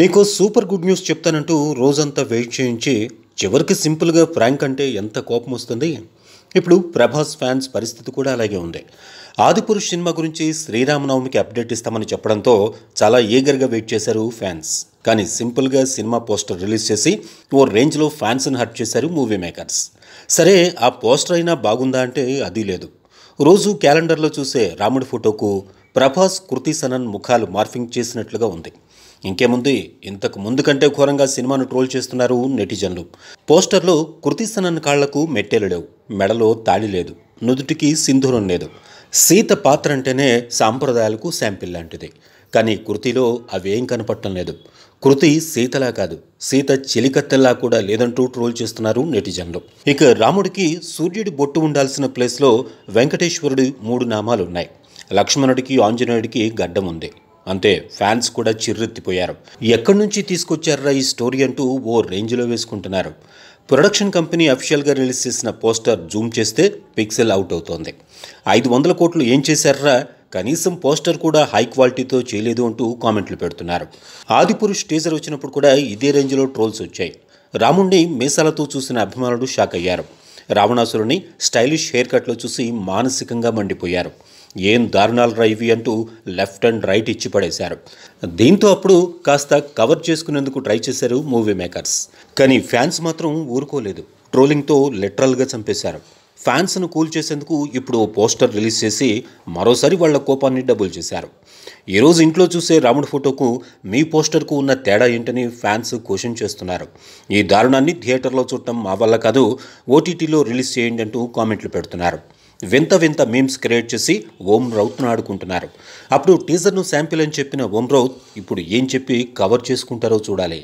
నీకు super good news చెప్తానంటూ రోజంతా wait చేయించి చివరికి సింపుల్గా ఫ్రాంక్ అంటే ఎంత కోపం వస్తుంది ఇప్పుడు ప్రభాస్ ఫ్యాన్స్ పరిస్థితి కూడా అలాగే ఉంది ఆదిపురుష్ సినిమా గురించి శ్రీరామనవమికి అప్డేట్ ఇస్తామని చెప్పడంతో చాలా ఈగర్గా వెయిట్ చేశారు ఫ్యాన్స్ కానీ సింపుల్గా సినిమా పోస్టర్ రిలీజ్ చేసి ఓ రేంజ్లో ఫ్యాన్స్ని హర్ట్ చేశారు మూవీ మేకర్స్ సరే ఆ పోస్టర్ అయినా బాగుందా అంటే అది లేదు రోజు క్యాలెండర్లో చూసే రాముడి ఫోటోకు ప్రభాస్ కృతి సనన్ ముఖాలు మార్ఫింగ్ చేసినట్లుగా ఉంది ఇంకేముంది ఇంతకు ముందు కంటే ఘోరంగా సినిమాను ట్రోల్ చేస్తున్నారు నెటిజన్లు పోస్టర్లో కృతిసనన్ కాళ్లకు మెట్టెలు లేవు మెడలో తాళి లేదు నుదుటికి సింధూరం లేదు సీత పాత్ర అంటేనే సాంప్రదాయాలకు శాంపిల్ లాంటిది కానీ కృతిలో అవేం కనపడటం లేదు కృతి సీతలా కాదు సీత చెలికత్తెల్లా కూడా లేదంటూ ట్రోల్ చేస్తున్నారు నెటిజన్లు ఇక రాముడికి సూర్యుడి బొట్టు ఉండాల్సిన ప్లేస్లో వెంకటేశ్వరుడి మూడు నామాలు ఉన్నాయి లక్ష్మణుడికి ఆంజనేయుడికి గడ్డం ఉంది అంతే ఫ్యాన్స్ కూడా చిర్రెత్తిపోయారు ఎక్కడి నుంచి తీసుకొచ్చారా ఈ స్టోరీ అంటూ ఓ రేంజ్లో వేసుకుంటున్నారు ప్రొడక్షన్ కంపెనీ అఫీషియల్గా రిలీజ్ చేసిన పోస్టర్ జూమ్ చేస్తే పిక్సెల్ అవుట్ అవుతోంది ఐదు వందల కోట్లు ఏం చేశారా కనీసం పోస్టర్ కూడా హై క్వాలిటీతో చేయలేదు అంటూ కామెంట్లు పెడుతున్నారు ఆదిపురుష్ టీజర్ వచ్చినప్పుడు కూడా ఇదే రేంజ్లో ట్రోల్స్ వచ్చాయి రాముణ్ణి మీసాలతో చూసిన అభిమానులు షాక్ అయ్యారు రావణాసురుని స్టైలిష్ హెయిర్ కట్లో చూసి మానసికంగా మండిపోయారు ఏం దారుణాలు రైవి అంటూ లెఫ్ట్ అండ్ రైట్ ఇచ్చి పడేశారు దీంతో అప్పుడు కాస్త కవర్ చేసుకునేందుకు ట్రై చేశారు మూవీ మేకర్స్ కానీ ఫ్యాన్స్ మాత్రం ఊరుకోలేదు ట్రోలింగ్తో లిటరల్గా చంపేశారు ఫ్యాన్స్ను కూల్ చేసేందుకు ఇప్పుడు పోస్టర్ రిలీజ్ చేసి మరోసారి వాళ్ల కోపాన్ని డబుల్ చేశారు ఈరోజు ఇంట్లో చూసే రాముడి ఫోటోకు మీ పోస్టర్కు ఉన్న తేడా ఏంటని ఫ్యాన్స్ క్వశ్చన్ చేస్తున్నారు ఈ దారుణాన్ని థియేటర్లో చూడటం మా వల్ల కాదు ఓటీటీలో రిలీజ్ చేయండి అంటూ కామెంట్లు పెడుతున్నారు వింత వింత మీమ్స్ క్రియేట్ చేసి ఓం రౌత్ను ఆడుకుంటున్నారు అప్పుడు టీజర్ను శాంపిల్ అని చెప్పిన ఓం రౌత్ ఇప్పుడు ఏం చెప్పి కవర్ చేసుకుంటారో చూడాలి